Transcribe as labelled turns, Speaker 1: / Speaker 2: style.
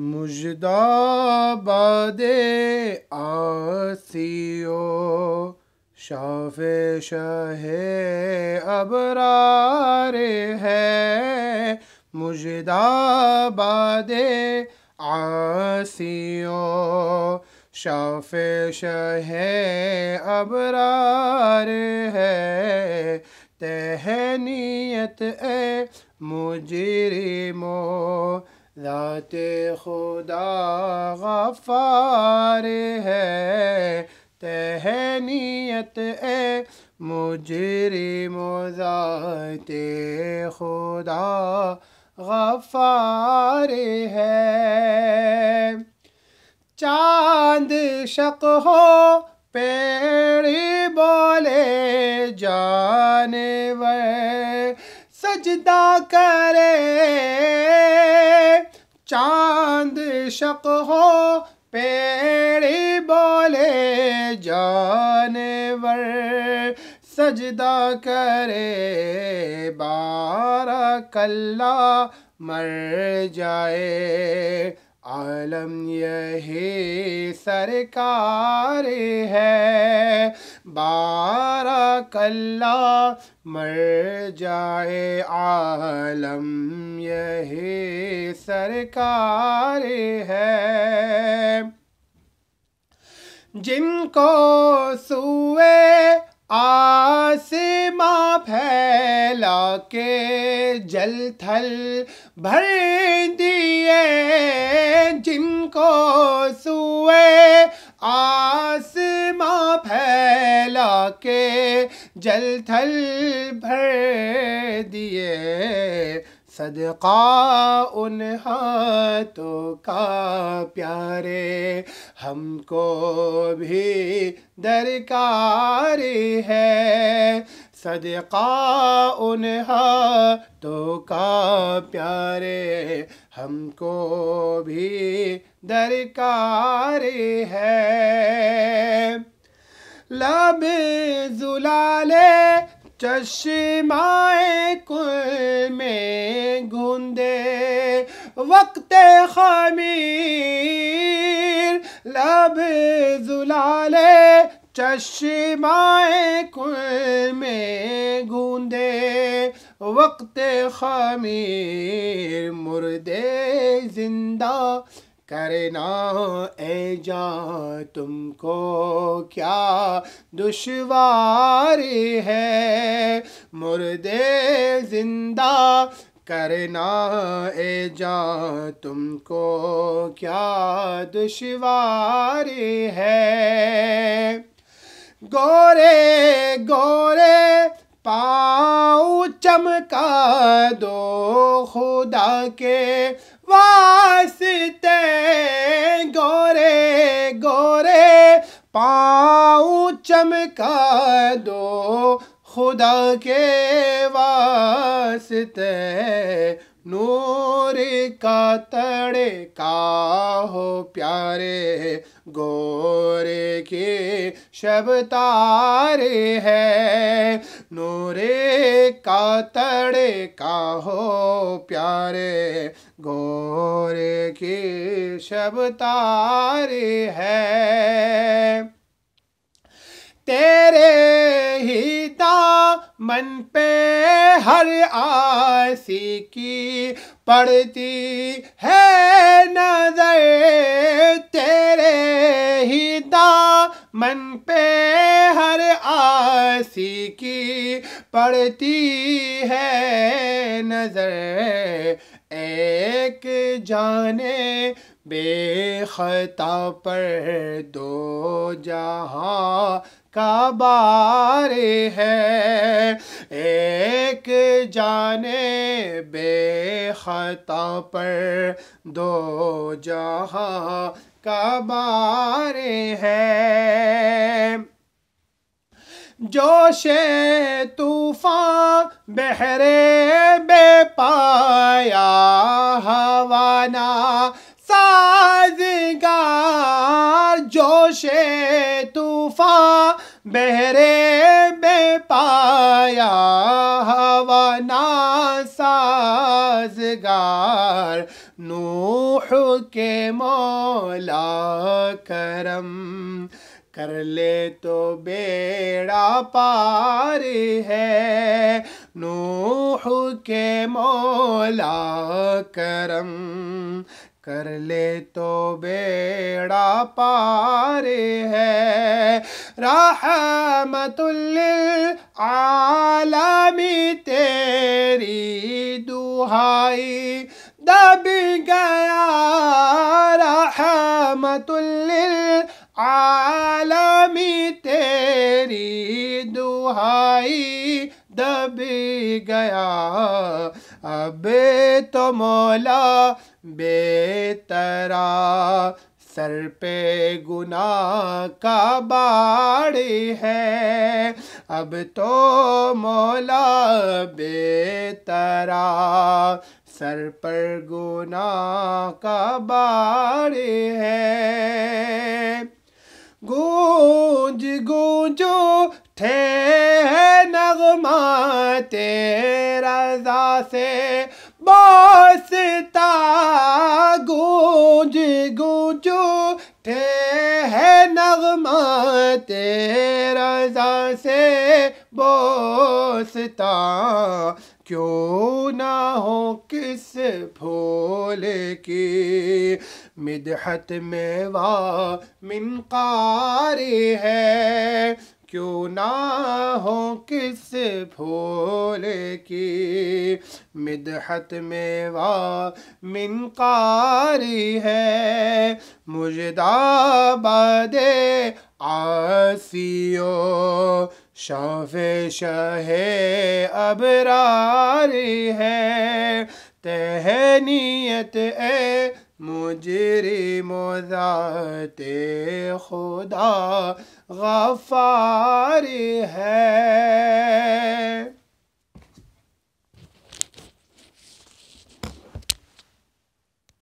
Speaker 1: मुजदाबाद आसियो शाफे शाह अबरार है मुजदाबाद आसियो शाफे शाह अबरार है तहनीत ए मुजरिमो जात खुदा गफ़ार है तहनीत ए मुझरी मोजाते खुदा गफ़ार है चांद शक हो पेड़ बोले जाने वे सजदा करे चांद शक हो पेड़ बोले जानवर सजदा करे बारा कल्ला मर जाए आलम यही सरकार है बारा कल्ला मर जाए आलम यही सरकार है जिनको सुए आसमां फैला के जल थल भर दिए जल थल भर दिए सदका उन हाथों का प्यारे हमको भी दरकार है सदका उन हाथों का प्यारे हमको भी दरकार है لب زلال چشمائے کل میں گندے وقت خمیر لب زلال چشمائے کل میں گوندے وقت خمیر مردے زندہ करना जा तुमको क्या दुशवार है मुर्दे जिंदा करना ए जा तुमको क्या दुशवार है गोरे गोरे पाऊ चमका दो खुदा के ते गोरे गोरे पाऊ चमका दो ख़ुदा केस ते नूरी का तड़े का हो प्यारे गोरे के शब तारे है नूरे का तड़े का हो प्यारे गोरे के शब तारे है मन पे हर आसी की पड़ती है नजर तेरे ही दा मन पे हर आसी की पड़ती है नजर एक जाने बेखता पर दो जहाँ का है एक जाने बेखता पर दो जहाँ का बारे है जोशे तूफान बहरे बेपाया हवाना साजगार जोशे तूफा बहरे बेपाया हवा ना साजगार नूह के मौला करम कर ले तो बेड़ा पार है नूह के मौला करम कर ले तो बेड़ा पार है रहमतुल आलमी तेरी दुहाई दब गया रहमतुल आलमी तेरी दुहाई दब गया अब तो मौला बेतरा सर पे गुना का बाड़ है अब तो मौला बेतरा सर पर गुना का बाड़ है गूंज गूंजो थे नगमा तेरा से बा बसता गूंज गूंजो थे है नगमा तेरा से बोसता क्यों ना हो किस फूल की मिदहत में वाह मिनकारी है क्यों ना हो किस फूल की मिदहत मेवा मिनकारी है मुजदाबाद आसियो शाफ शहे अबरारी है तहनीत ए मुजरी मोजाते खुदा गफारी है